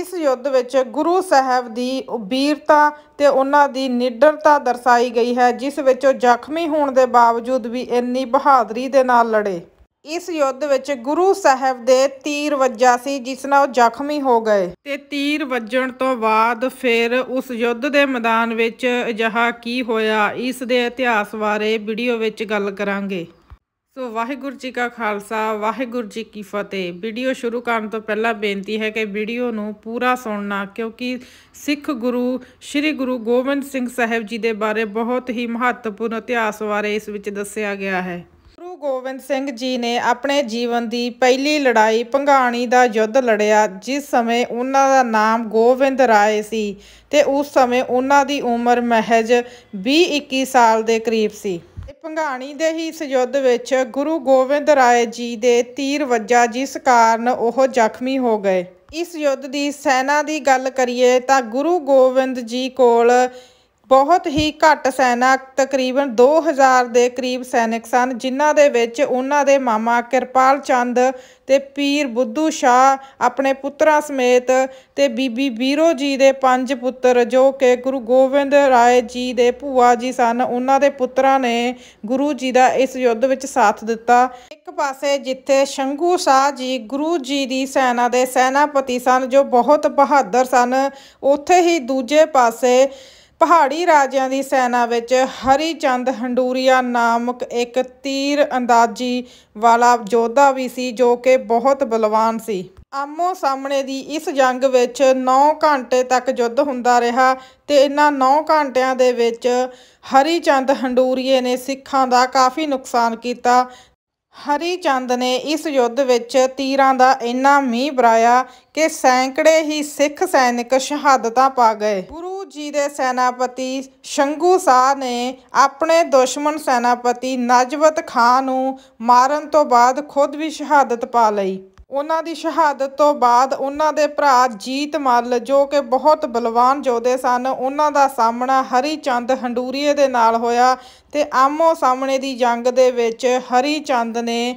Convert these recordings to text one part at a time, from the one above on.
ਇਸ ਯੁੱਧ ਵਿੱਚ ਗੁਰੂ ਸਾਹਿਬ ਦੀ ਵੀਰਤਾ ਤੇ ਉਹਨਾਂ ਦੀ ਨਿਡਰਤਾ ਦਰਸਾਈ ਗਈ ਹੈ ਜਿਸ ਵਿੱਚ ਉਹ ਜ਼ਖਮੀ ਹੋਣ ਦੇ ਬਾਵਜੂਦ ਵੀ ਇੰਨੀ ਬਹਾਦਰੀ ਦੇ ਨਾਲ ਲੜੇ ਇਸ ਯੁੱਧ ਵਿੱਚ ਗੁਰੂ ਸਾਹਿਬ ਦੇ ਤੀਰ ਵੱਜਾ ਸੀ ਜਿਸ ਨਾਲ ਉਹ ਜ਼ਖਮੀ ਹੋ ਗਏ ਤੇ ਤੀਰ ਵੱਜਣ ਤੋਂ ਬਾਅਦ ਫਿਰ ਉਸ ਯੁੱਧ ਦੇ ਮੈਦਾਨ ਵਿੱਚ ਅਜਿਹਾ ਕੀ ਹੋਇਆ ਇਸ ਦੇ ਇਤਿਹਾਸ ਬਾਰੇ ਵੀਡੀਓ ਵਿੱਚ ਗੱਲ ਕਰਾਂਗੇ ਸੋ ਵਾਹਿਗੁਰੂ ਜੀ ਕਾ ਖਾਲਸਾ ਵਾਹਿਗੁਰੂ ਜੀ ਕੀ ਫਤਿਹ ਵੀਡੀਓ ਸ਼ੁਰੂ ਕਰਨ ਤੋਂ ਪਹਿਲਾਂ ਬੇਨਤੀ ਹੈ ਕਿ ਵੀਡੀਓ ਨੂੰ ਪੂਰਾ ਸੁਣਨਾ ਕਿਉਂਕਿ ਸਿੱਖ ਗੁਰੂ ਸ੍ਰੀ ਗੁਰੂ ਗੋਬਿੰਦ ਸਿੰਘ ਸਾਹਿਬ ਜੀ ਦੇ ਬਾਰੇ ਬਹੁਤ ਹੀ ਮਹੱਤਵਪੂਰਨ ਇਤਿਹਾਸ ਬਾਰੇ ਇਸ ਵਿੱਚ ਦੱਸਿਆ ਗਿਆ ਹੈ ਗੁਰੂ ਗੋਬਿੰਦ ਸਿੰਘ ਜੀ ਨੇ ਆਪਣੇ ਜੀਵਨ ਦੀ ਪਹਿਲੀ ਲੜਾਈ ਪੰਗਾਣੀ ਦਾ ਯੁੱਧ ਲੜਿਆ ਜਿਸ ਸਮੇਂ ਉਹਨਾਂ ਦਾ ਨਾਮ ਗੋਬਿੰਦ ਰਾਏ ਸੀ ਤੇ ਉਸ ਸਮੇਂ ਉਹਨਾਂ ਦੀ ਉਮਰ ਮਹਿਜ 20-21 ਸਾਲ ਦੇ ਕਰੀਬ ਸੀ ਭੰਗਾਣੀ ਦੇ ਹੀ ਸਯੁੱਧ ਵਿੱਚ ਗੁਰੂ ਗੋਬਿੰਦ ਰਾਏ ਜੀ ਦੇ ਤੀਰ ਵੱਜਾ ਜਿਸ ਕਾਰਨ ਉਹ ਜ਼ਖਮੀ ਹੋ ਗਏ ਇਸ ਯੁੱਧ ਦੀ ਸੈਨਾ ਦੀ ਗੱਲ ਕਰੀਏ ਤਾਂ ਗੁਰੂ ਗੋਬਿੰਦ ਜੀ ਕੋਲ ਬਹੁਤ ਹੀ ਘੱਟ ਸੈਨਿਕ ਤਕਰੀਬਨ 2000 ਦੇ ਕਰੀਬ ਸੈਨਿਕ ਸਨ ਜਿਨ੍ਹਾਂ ਦੇ ਵਿੱਚ ਉਹਨਾਂ ਦੇ ਮਾਮਾ ਕਿਰਪਾਲ ਚੰਦ ਤੇ ਪੀਰ ਬੁੱਧੂ ਸ਼ਾਹ ਆਪਣੇ ਪੁੱਤਰਾਂ ਸਮੇਤ ਤੇ ਬੀਬੀ ਬੀਰੋ ਜੀ ਦੇ ਪੰਜ ਪੁੱਤਰ ਜੋ ਕਿ ਗੁਰੂ ਗੋਬਿੰਦ ਰਾਏ ਜੀ ਦੇ ਭੂਆ ਜੀ ਸਨ ਉਹਨਾਂ ਦੇ ਪੁੱਤਰਾਂ ਨੇ ਗੁਰੂ ਜੀ ਦਾ ਇਸ ਯੁੱਧ ਵਿੱਚ ਸਾਥ ਦਿੱਤਾ ਇੱਕ ਪਾਸੇ ਜਿੱਥੇ ਸ਼ੰਗੂ ਸਾਹ ਜੀ ਗੁਰੂ ਜੀ ਦੀ ਸੈਨਾ ਦੇ ਸੈਨਾਪਤੀ ਸਨ ਜੋ ਬਹੁਤ ਬਹਾਦਰ ਸਨ ਉੱਥੇ ਹੀ ਦੂਜੇ ਪਾਸੇ ਪਹਾੜੀ ਰਾਜਿਆਂ ਦੀ ਸੈਨਾ ਵਿੱਚ ਹਰੀ ਚੰਦ ਹੰਡੂਰੀਆ ਨਾਮਕ ਇੱਕ ਤੀਰ ਅੰਦਾਜ਼ੀ ਵਾਲਾ ਯੋਧਾ ਵੀ ਸੀ ਜੋ ਕਿ ਬਹੁਤ ਬਲਵਾਨ ਸੀ ਆਮੋ ਸਾਹਮਣੇ ਦੀ ਇਸ ਜੰਗ ਵਿੱਚ 9 ਘੰਟੇ ਤੱਕ ਯੁੱਧ ਹੁੰਦਾ ਰਿਹਾ ਤੇ ਇਹਨਾਂ 9 ਘੰਟਿਆਂ ਦੇ ਵਿੱਚ ਹਰੀ ਚੰਦ ਹੰਡੂਰੀਏ ਨੇ ਸਿੱਖਾਂ ਦਾ ਕਾਫੀ ਨੁਕਸਾਨ ਕੀਤਾ ਹਰੀ ਚੰਦ ਨੇ ਇਸ ਯੁੱਧ ਵਿੱਚ ਤੀਰਾਂ ਦਾ ਇੰਨਾ ਮੀਂਹ ਬਰਾਇਆ ਕਿ ਸੈਂਕੜੇ ਹੀ ਸਿੱਖ ਸੈਨਿਕ ਸ਼ਹਾਦਤਾਂ ਪਾ ਗਏ ਗੁਰੂ ਜੀ ਦੇ ਸੈਨਾਪਤੀ ਸ਼ੰਗੂ ਸਾਹ ਨੇ ਆਪਣੇ ਦੁਸ਼ਮਣ ਸੈਨਾਪਤੀ ਨਜਵਤ ਖਾਨ ਨੂੰ ਮਾਰਨ ਤੋਂ ਬਾਅਦ ਖੁਦ ਵੀ ਸ਼ਹਾਦਤ ਪਾ ਲਈ ਉਹਨਾਂ ਦੀ ਸ਼ਹਾਦਤ ਤੋਂ ਬਾਅਦ ਉਹਨਾਂ ਦੇ ਭਰਾ ਜੀਤ ਮੱਲ ਜੋ ਕਿ ਬਹੁਤ ਬਲਵਾਨ ਜੋਧੇ ਸਨ ਉਹਨਾਂ ਦਾ ਸਾਹਮਣਾ ਹਰੀ ਚੰਦ ਹੰਡੂਰੀਏ ਦੇ ਨਾਲ ਹੋਇਆ ਤੇ ਆਮੋ ਸਾਹਮਣੇ ਦੀ ਜੰਗ ਦੇ ਵਿੱਚ ਹਰੀ ਚੰਦ ਨੇ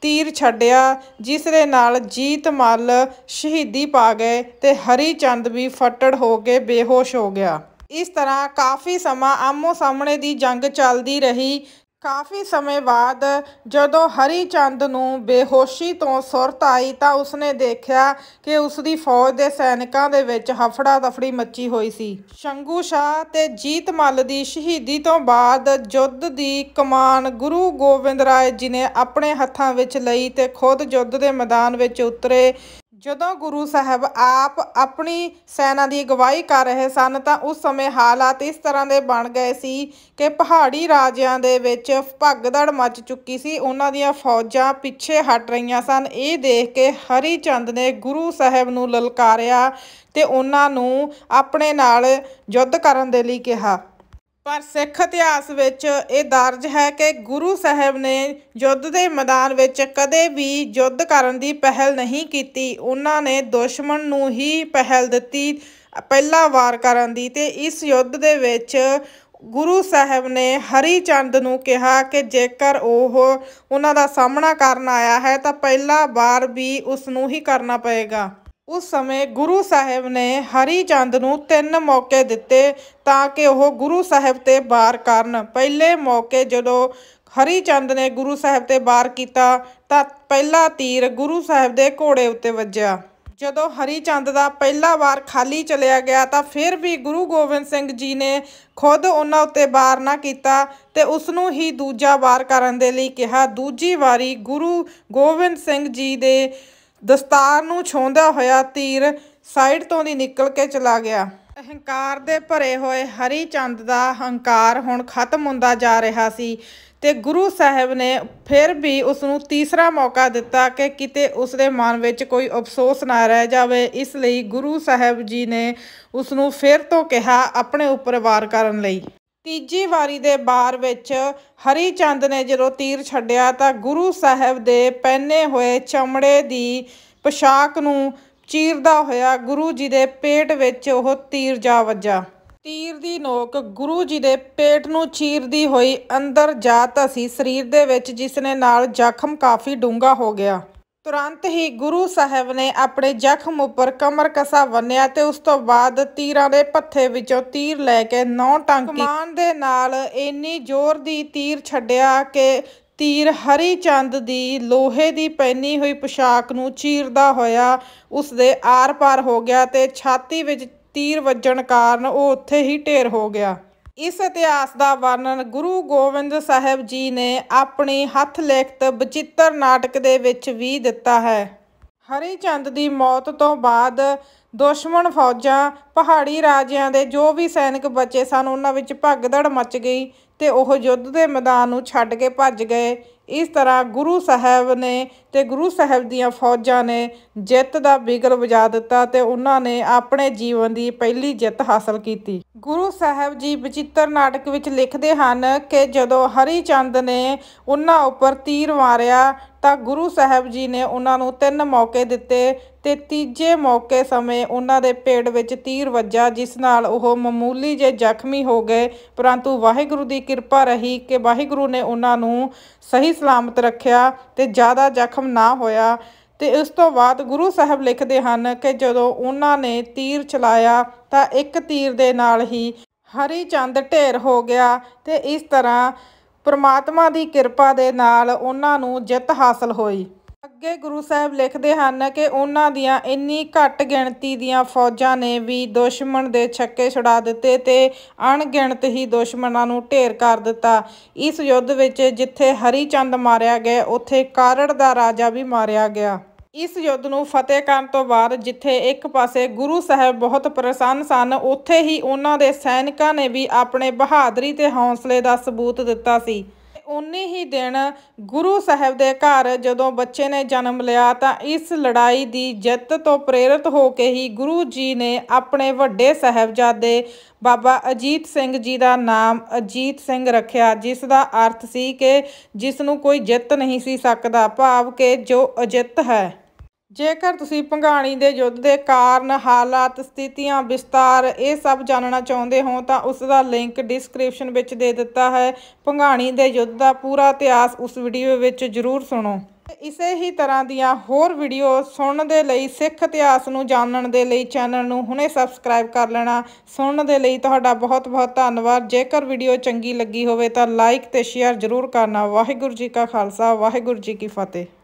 ਤੀਰ ਛੱਡਿਆ ਜਿਸ ਦੇ ਨਾਲ ਜੀਤ ਮੱਲ ਸ਼ਹੀਦੀ ਪਾ ਗਏ ਤੇ ਹਰੀ ਚੰਦ ਵੀ ਫੱਟੜ ਹੋ ਕੇ ਬੇਹੋਸ਼ ਹੋ ਗਿਆ ਇਸ ਤਰ੍ਹਾਂ ਕਾਫੀ ਸਮਾਂ ਆਮੋ ਸਾਹਮਣੇ ਦੀ ਜੰਗ ਚੱਲਦੀ ਰਹੀ ਕਾਫੀ ਸਮੇਂ ਬਾਅਦ ਜਦੋਂ ਹਰੀ ਚੰਦ ਨੂੰ ਬੇਹੋਸ਼ੀ ਤੋਂ ਸੁਰਤ ਆਈ ਤਾਂ ਉਸਨੇ ਦੇਖਿਆ ਕਿ ਉਸਦੀ ਫੌਜ ਦੇ ਸੈਨਿਕਾਂ ਦੇ ਵਿੱਚ ਹਫੜਾ ਦਫੜੀ ਮੱਚੀ ਹੋਈ ਸੀ ਸ਼ੰਗੂ ਸ਼ਾਹ ਤੇ ਜੀਤ ਮੱਲ ਦੀ ਸ਼ਹੀਦੀ ਤੋਂ ਬਾਅਦ ਜੁੱਧ ਦੀ ਕਮਾਨ ਗੁਰੂ ਗੋਬਿੰਦ ਰਾਏ ਜੀ ਨੇ ਆਪਣੇ ਹੱਥਾਂ ਵਿੱਚ ਲਈ ਤੇ ਖੁਦ ਜੁੱਧ ਦੇ ਮੈਦਾਨ ਵਿੱਚ ਉਤਰੇ ਜਦੋਂ ਗੁਰੂ ਸਾਹਿਬ ਆਪ ਆਪਣੀ ਸੈਨਾ ਦੀ ਅਗਵਾਈ ਕਰ ਰਹੇ ਸਨ ਤਾਂ ਉਸ ਸਮੇਂ ਹਾਲਾਤ ਇਸ ਤਰ੍ਹਾਂ ਦੇ ਬਣ ਗਏ ਸੀ ਕਿ ਪਹਾੜੀ ਰਾਜਿਆਂ ਦੇ ਵਿੱਚ ਭਗਦੜ ਮਚ ਚੁੱਕੀ ਸੀ ਉਹਨਾਂ ਦੀਆਂ ਫੌਜਾਂ ਪਿੱਛੇ ਹਟ ਰਹੀਆਂ ਸਨ ਇਹ ਦੇਖ ਕੇ ਹਰੀ ਚੰਦ ਨੇ ਗੁਰੂ ਸਾਹਿਬ ਨੂੰ ਲਲਕਾਰਿਆ ਤੇ ਉਹਨਾਂ ਨੂੰ ਆਪਣੇ ਨਾਲ ਯੁੱਧ ਕਰਨ ਦੇ ਲਈ ਕਿਹਾ ਪਰ ਸਿੱਖ ਇਤਿਹਾਸ ਵਿੱਚ ਇਹ ਦਰਜ ਹੈ ਕਿ ਗੁਰੂ ਸਾਹਿਬ ਨੇ ਯੁੱਧ ਦੇ ਮੈਦਾਨ ਵਿੱਚ ਕਦੇ ਵੀ ਯੁੱਧ ਕਰਨ ਦੀ ਪਹਿਲ ਨਹੀਂ ਕੀਤੀ ਉਹਨਾਂ ਨੇ ਦੁਸ਼ਮਣ ਨੂੰ ਹੀ ਪਹਿਲ ਦਿੱਤੀ ਪਹਿਲਾ ਵਾਰ ਕਰਨ ਦੀ ਤੇ ਇਸ ਯੁੱਧ ਦੇ ਵਿੱਚ ਗੁਰੂ ਸਾਹਿਬ ਨੇ ਹਰੀ ਚੰਦ ਨੂੰ ਕਿਹਾ ਕਿ ਜੇਕਰ ਉਹ ਉਹਨਾਂ ਦਾ ਸਾਹਮਣਾ ਕਰਨ ਆਇਆ ਹੈ ਤਾਂ ਪਹਿਲਾ ਵਾਰ ਵੀ ਉਸ ਨੂੰ ਹੀ ਕਰਨਾ ਪਏਗਾ ਉਸ ਸਮੇਂ ਗੁਰੂ ਸਾਹਿਬ ਨੇ ਹਰੀ ਚੰਦ ਨੂੰ ਤਿੰਨ ਮੌਕੇ ਦਿੱਤੇ ਤਾਂ ਕਿ ਉਹ ਗੁਰੂ ਸਾਹਿਬ ਤੇ ਬਾਰ ਕਰਨ ਪਹਿਲੇ ਮੌਕੇ ਜਦੋਂ ਹਰੀ ਚੰਦ ਨੇ ਗੁਰੂ ਸਾਹਿਬ ਤੇ ਬਾਰ ਕੀਤਾ ਤਾਂ ਪਹਿਲਾ ਤੀਰ ਗੁਰੂ ਸਾਹਿਬ ਦੇ ਘੋੜੇ ਉੱਤੇ ਵੱਜਿਆ ਜਦੋਂ ਹਰੀ ਚੰਦ ਦਾ ਪਹਿਲਾ ਵਾਰ ਖਾਲੀ ਚਲਿਆ ਗਿਆ ਤਾਂ ਫਿਰ ਵੀ ਗੁਰੂ ਗੋਬਿੰਦ ਸਿੰਘ ਜੀ ਨੇ ਖੁਦ ਉਹਨਾਂ ਉੱਤੇ ਵਾਰ ਨਾ ਕੀਤਾ ਤੇ ਉਸ ਨੂੰ ਹੀ ਦੂਜਾ ਵਾਰ ਕਰਨ ਦੇ ਲਈ ਕਿਹਾ ਦੂਜੀ ਵਾਰੀ ਗੁਰੂ ਗੋਬਿੰਦ ਸਿੰਘ ਜੀ ਦੇ ਦਸਤਾਰ ਨੂੰ ਛੋਂਦਾ ਹੋਇਆ ਤੀਰ ਸਾਈਡ ਤੋਂ ਦੀ ਨਿਕਲ ਕੇ ਚਲਾ ਗਿਆ ਅਹੰਕਾਰ ਦੇ ਭਰੇ ਹੋਏ ਹਰੀ ਚੰਦ ਦਾ ਹੰਕਾਰ ਹੁਣ ਖਤਮ ਹੁੰਦਾ ਜਾ ਰਿਹਾ ਸੀ ਤੇ ਗੁਰੂ ਸਾਹਿਬ ਨੇ ਫਿਰ ਵੀ ਉਸ ਨੂੰ ਤੀਸਰਾ ਮੌਕਾ ਦਿੱਤਾ ਕਿ ਕਿਤੇ ਉਸ ਦੇ ਮਨ ਵਿੱਚ ਕੋਈ ਅਫਸੋਸ ਨਾ ਰਹਿ ਜਾਵੇ ਇਸ ਲਈ ਗੁਰੂ ਸਾਹਿਬ ਜੀ ਨੇ ਉਸ ਨੂੰ ਫਿਰ ਤੋਂ ਕਿਹਾ ਆਪਣੇ ਉੱਪਰ ਵਾਰ ਕਰਨ ਲਈ ਤੀਜੀ ਵਾਰੀ ਦੇ ਬਾਰ ਵਿੱਚ ਹਰੀ ਚੰਦ ਨੇ ਜਦੋਂ ਤੀਰ ਛੱਡਿਆ ਤਾਂ ਗੁਰੂ ਸਾਹਿਬ ਦੇ ਪਹਿਨੇ ਹੋਏ ਚਮੜੇ ਦੀ ਪੋਸ਼ਾਕ ਨੂੰ ਚੀਰਦਾ ਹੋਇਆ ਗੁਰੂ ਜੀ ਦੇ ਪੇਟ ਵਿੱਚ ਉਹ ਤੀਰ ਜਾ ਵੱਜਾ ਤੀਰ ਦੀ ਨੋਕ ਗੁਰੂ ਜੀ ਦੇ ਪੇਟ ਨੂੰ ਚੀਰਦੀ ਹੋਈ ਅੰਦਰ ਜਾ ਧਸੀ ਸਰੀਰ ਦੇ ਵਿੱਚ ਜਿਸ ਨੇ ਨਾਲ ਜ਼ਖਮ ਕਾਫੀ ਡੂੰਘਾ ਹੋ ਗਿਆ ਤੁਰੰਤ ਹੀ ਗੁਰੂ ਸਾਹਿਬ ਨੇ ਆਪਣੇ ਜ਼ਖਮ ਉੱਪਰ ਕਮਰ ਕਸਾ ਬੰਨਿਆ ਤੇ ਉਸ ਤੋਂ ਬਾਅਦ ਤੀਰਾਂ ਦੇ ਪੱਥੇ ਵਿੱਚੋਂ ਤੀਰ ਲੈ ਕੇ ਨੌ ਟਾਂਕੀ ਕਮਾਨ ਦੇ ਨਾਲ ਇੰਨੀ ਜ਼ੋਰ ਦੀ ਤੀਰ ਛੱਡਿਆ ਕਿ ਤੀਰ ਹਰੀ ਚੰਦ ਦੀ ਲੋਹੇ ਦੀ ਪੈਣੀ ਹੋਈ ਪੋਸ਼ਾਕ ਨੂੰ ਚੀਰਦਾ ਹੋਇਆ ਉਸ ਦੇ ਆਰ-ਪਾਰ ਹੋ ਗਿਆ ਤੇ ਛਾਤੀ ਵਿੱਚ ਤੀਰ ਵੱਜਣ ਕਾਰਨ ਉਹ ਉੱਥੇ ਹੀ ਢੇਰ ਹੋ ਗਿਆ ਇਸ ਇਤਿਹਾਸ ਦਾ ਵਰਣਨ ਗੁਰੂ ਗੋਬਿੰਦ ਸਾਹਿਬ ਜੀ ਨੇ ਆਪਣੀ ਹੱਥ ਲਿਖਤ ਬਚਿੱਤਰ ਨਾਟਕ ਦੇ ਵਿੱਚ ਵੀ ਦਿੱਤਾ ਹੈ ਹਰੀ ਚੰਦ ਦੀ ਮੌਤ ਤੋਂ ਬਾਅਦ ਦੁਸ਼ਮਣ ਫੌਜਾਂ ਪਹਾੜੀ ਰਾਜਿਆਂ ਦੇ ਜੋ ਵੀ ਸੈਨਿਕ ਬਚੇ ਸਨ ਉਹਨਾਂ ਵਿੱਚ ਭਗਦੜ ਮਚ ਗਈ ਤੇ ਉਹ ਯੁੱਧ ਦੇ ਮੈਦਾਨ ਨੂੰ ਛੱਡ ਕੇ ਭੱਜ ਗਏ ਇਸ ਤਰ੍ਹਾਂ ਗੁਰੂ ਸਾਹਿਬ ਨੇ ਤੇ ਗੁਰੂ ਸਾਹਿਬ ਦੀਆਂ ਫੌਜਾਂ ਨੇ ਜਿੱਤ ਦਾ ਬਿਗਲ ਵਜਾ ਦਿੱਤਾ ਤੇ ਉਹਨਾਂ ਨੇ ਆਪਣੇ ਜੀਵਨ ਦੀ ਪਹਿਲੀ ਜਿੱਤ ਹਾਸਲ ਕੀਤੀ ਗੁਰੂ ਸਾਹਿਬ ਜੀ ਬਚਿੱਤਰ ਨਾਟਕ ਵਿੱਚ ਲਿਖਦੇ ਹਨ ਕਿ ਜਦੋਂ ਹਰੀ ਚੰਦ ਨੇ ਉਹਨਾਂ ਉੱਪਰ ਤੀਰ ਮਾਰਿਆ ਤਾਂ ਗੁਰੂ ਸਾਹਿਬ ਜੀ ਨੇ ਉਹਨਾਂ ਨੂੰ ਤਿੰਨ ਮੌਕੇ ਦਿੱਤੇ ਤੇ ਤੀਜੇ ਮੌਕੇ ਸਮੇਂ ਉਹਨਾਂ ਦੇ ਪੇਟ ਵਿੱਚ ਤੀਰ ਵੱਜਾ ਜਿਸ ਨਾਲ ਉਹ ਮਾਮੂਲੀ ਜੇ ਜ਼ਖਮੀ ਹੋ ਗਏ ਪਰੰਤੂ ਵਾਹਿਗੁਰੂ ਦੀ ਕਿਰਪਾ ਰਹੀ ਕਿ ਵਾਹਿਗੁਰੂ ਨੇ ਉਹਨਾਂ ਨੂੰ ਸਹੀ ਸਲਾਮਤ ਰੱਖਿਆ ਤੇ ਜ਼ਿਆਦਾ ਜ਼ਖਮ ਨਾ ਹੋਇਆ ਤੇ ਉਸ ਤੋਂ ਬਾਅਦ ਗੁਰੂ ਸਾਹਿਬ ਲਿਖਦੇ ਹਨ ਕਿ ਜਦੋਂ ਉਹਨਾਂ ਨੇ ਤੀਰ ਚਲਾਇਆ ਤਾਂ ਇੱਕ ਤੀਰ ਦੇ ਨਾਲ ਹੀ ਹਰੀ ਚੰਦ ਢੇਰ ਹੋ ਗਿਆ ਤੇ ਇਸ ਤਰ੍ਹਾਂ ਪ੍ਰਮਾਤਮਾ ਦੀ ਕਿਰਪਾ ਦੇ ਨਾਲ ਉਹਨਾਂ ਨੂੰ ਜਿੱਤ ਹਾਸਲ ਹੋਈ ਅੱਗੇ ਗੁਰੂ ਸਾਹਿਬ ਲਿਖਦੇ ਹਨ ਕਿ ਉਹਨਾਂ ਦੀਆਂ ਇੰਨੀ ਘੱਟ ਗਿਣਤੀ ਦੀਆਂ ਫੌਜਾਂ ਨੇ ਵੀ ਦੁਸ਼ਮਣ ਦੇ ਛੱਕੇ ਛੁੜਾ ਦਿੱਤੇ ਤੇ ਅਣਗਿਣਤ ਹੀ ਦੁਸ਼ਮਣਾਂ ਨੂੰ ਢੇਰ ਕਰ ਦਿੱਤਾ ਇਸ ਯੁੱਧ ਵਿੱਚ ਜਿੱਥੇ ਹਰੀ ਚੰਦ ਮਾਰਿਆ ਗਿਆ ਉੱਥੇ ਕਾਰੜ ਦਾ ਰਾਜਾ ਵੀ ਮਾਰਿਆ ਗਿਆ ਇਸ ਯੁੱਧ ਨੂੰ ਫਤਿਹ ਕਰਨ ਤੋਂ ਬਾਅਦ ਜਿੱਥੇ ਇੱਕ ਪਾਸੇ ਗੁਰੂ ਸਾਹਿਬ ਬਹੁਤ ਪ੍ਰਸੰਨ ਸਨ ਉੱਥੇ ਹੀ ਉਹਨਾਂ ਦੇ ਸੈਨਿਕਾਂ ਨੇ ਵੀ ਆਪਣੇ ਬਹਾਦਰੀ ਤੇ ਹੌਸਲੇ ਦਾ ਸਬੂਤ ਦਿੱਤਾ ਸੀ ਉਨੇ ਹੀ ਦਿਨ ਗੁਰੂ ਸਾਹਿਬ ਦੇ ਘਰ ਜਦੋਂ ਬੱਚੇ ਨੇ ਜਨਮ ਲਿਆ ਤਾਂ ਇਸ ਲੜਾਈ ਦੀ ਜਿੱਤ ਤੋਂ ਪ੍ਰੇਰਿਤ ਹੋ ਕੇ ਹੀ ਗੁਰੂ ਜੀ ਨੇ ਆਪਣੇ ਵੱਡੇ ਸਹਿਬਜ਼ਾਦੇ ਬਾਬਾ ਅਜੀਤ ਸਿੰਘ ਜੀ ਦਾ ਨਾਮ ਅਜੀਤ ਸਿੰਘ ਰੱਖਿਆ ਜਿਸ ਦਾ ਅਰਥ ਸੀ ਕਿ ਜਿਸ ਨੂੰ ਕੋਈ ਜਿੱਤ ਨਹੀਂ ਸੀ ਸਕਦਾ ਭਾਵ ਕਿ ਜੋ ਅਜਿੱਤ ਹੈ ਜੇਕਰ ਤੁਸੀਂ ਭੰਗਾਣੀ ਦੇ ਯੁੱਧ ਦੇ ਕਾਰਨ ਹਾਲਾਤ ਸਥਿਤੀਆਂ ਵਿਸਤਾਰ ਇਹ ਸਭ ਜਾਣਨਾ ਚਾਹੁੰਦੇ ਹੋ ਤਾਂ ਉਸ ਦਾ ਲਿੰਕ ਡਿਸਕ੍ਰਿਪਸ਼ਨ ਵਿੱਚ ਦੇ ਦਿੱਤਾ ਹੈ ਭੰਗਾਣੀ ਦੇ ਯੁੱਧ ਦਾ ਪੂਰਾ ਇਤਿਹਾਸ ਉਸ ਵੀਡੀਓ ਵਿੱਚ ਜ਼ਰੂਰ ਸੁਣੋ ਇਸੇ ਹੀ ਤਰ੍ਹਾਂ ਦੀਆਂ ਹੋਰ ਵੀਡੀਓ ਸੁਣਨ ਦੇ ਲਈ ਸਿੱਖ ਇਤਿਹਾਸ ਨੂੰ ਜਾਣਨ ਦੇ ਲਈ ਚੈਨਲ ਨੂੰ ਹੁਣੇ ਸਬਸਕ੍ਰਾਈਬ ਕਰ ਲੈਣਾ ਸੁਣਨ ਦੇ ਲਈ ਤੁਹਾਡਾ ਬਹੁਤ ਬਹੁਤ ਧੰਨਵਾਦ ਜੇਕਰ ਵੀਡੀਓ ਚੰਗੀ ਲੱਗੀ ਹੋਵੇ ਤਾਂ ਲਾਈਕ ਤੇ ਸ਼ੇਅਰ ਜ਼ਰੂਰ ਕਰਨਾ ਵਾਹਿਗੁਰੂ ਜੀ ਕਾ ਖਾਲਸਾ ਵਾਹਿਗੁਰੂ ਜੀ ਕੀ ਫਤਿਹ